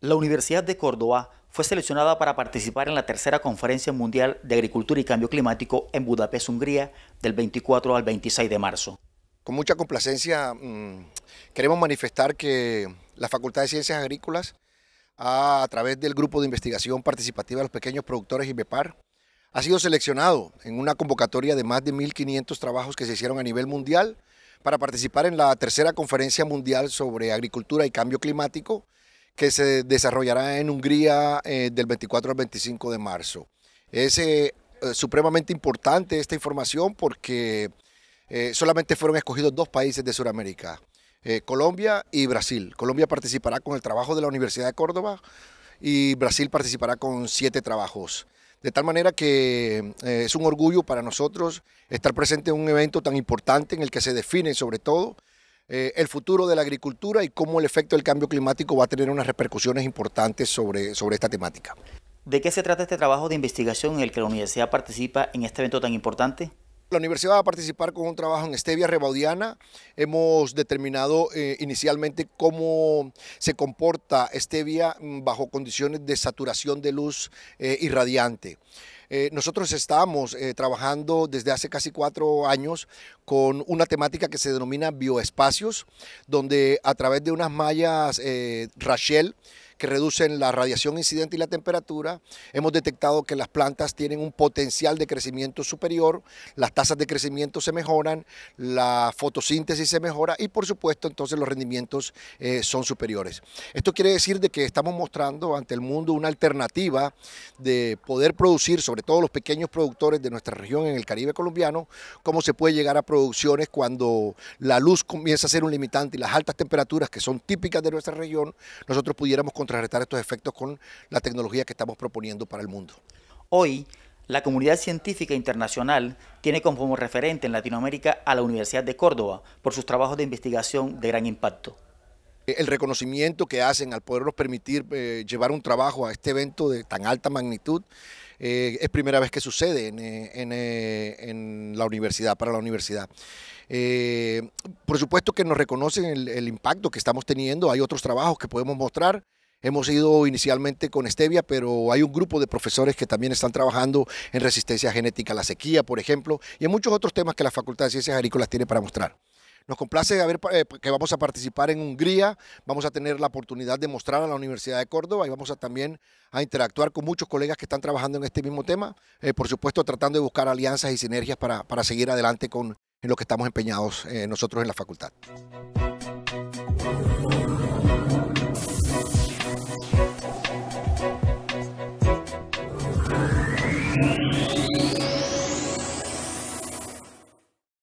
La Universidad de Córdoba fue seleccionada para participar en la tercera Conferencia Mundial de Agricultura y Cambio Climático en Budapest, Hungría, del 24 al 26 de marzo. Con mucha complacencia mm, queremos manifestar que la Facultad de Ciencias Agrícolas, a través del Grupo de Investigación Participativa de los Pequeños Productores y BEPAR, ha sido seleccionado en una convocatoria de más de 1.500 trabajos que se hicieron a nivel mundial para participar en la tercera Conferencia Mundial sobre Agricultura y Cambio Climático, que se desarrollará en Hungría eh, del 24 al 25 de marzo. Es eh, eh, supremamente importante esta información porque solamente fueron escogidos dos países de Sudamérica, Colombia y Brasil. Colombia participará con el trabajo de la Universidad de Córdoba y Brasil participará con siete trabajos. De tal manera que es un orgullo para nosotros estar presente en un evento tan importante en el que se define sobre todo eh, el futuro de la agricultura y cómo el efecto del cambio climático va a tener unas repercusiones importantes sobre, sobre esta temática. ¿De qué se trata este trabajo de investigación en el que la universidad participa en este evento tan importante? La universidad va a participar con un trabajo en stevia rebaudiana. Hemos determinado eh, inicialmente cómo se comporta stevia mm, bajo condiciones de saturación de luz eh, irradiante. Eh, nosotros estamos eh, trabajando desde hace casi cuatro años con una temática que se denomina bioespacios, donde a través de unas mallas eh, Rachel, que reducen la radiación incidente y la temperatura. Hemos detectado que las plantas tienen un potencial de crecimiento superior, las tasas de crecimiento se mejoran, la fotosíntesis se mejora y por supuesto entonces los rendimientos eh, son superiores. Esto quiere decir de que estamos mostrando ante el mundo una alternativa de poder producir, sobre todo los pequeños productores de nuestra región en el Caribe colombiano, cómo se puede llegar a producciones cuando la luz comienza a ser un limitante y las altas temperaturas que son típicas de nuestra región, nosotros pudiéramos contrarrestar estos efectos con la tecnología que estamos proponiendo para el mundo. Hoy, la comunidad científica internacional tiene como referente en Latinoamérica a la Universidad de Córdoba por sus trabajos de investigación de gran impacto eh, el reconocimiento que hacen al podernos permitir eh, llevar un trabajo a este evento de tan alta magnitud. Eh, es primera vez que sucede en, la universidad, para la universidad. por supuesto que nos reconocen el, el impacto que estamos teniendo, hay otros trabajos que podemos mostrar. Hemos ido inicialmente con stevia, pero hay un grupo de profesores que también están trabajando en resistencia genética a la sequía, por ejemplo, y en muchos otros temas que la Facultad de Ciencias Agrícolas tiene para mostrar. Nos complace eh, que vamos a participar en Hungría, vamos a tener la oportunidad de mostrar a la Universidad de Córdoba y vamos a también a interactuar con muchos colegas que están trabajando en este mismo tema, eh, por supuesto tratando de buscar alianzas y sinergias para, seguir adelante con lo que estamos empeñados eh, nosotros en la facultad.